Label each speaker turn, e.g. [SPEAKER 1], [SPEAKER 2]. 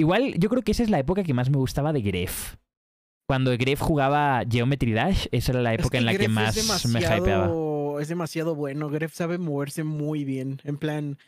[SPEAKER 1] Igual yo creo que esa es la época que más me gustaba de Gref. Cuando Gref jugaba Geometry Dash, esa era la época en la que más me hypeaba.
[SPEAKER 2] Es demasiado bueno. Gref sabe moverse muy bien. En plan,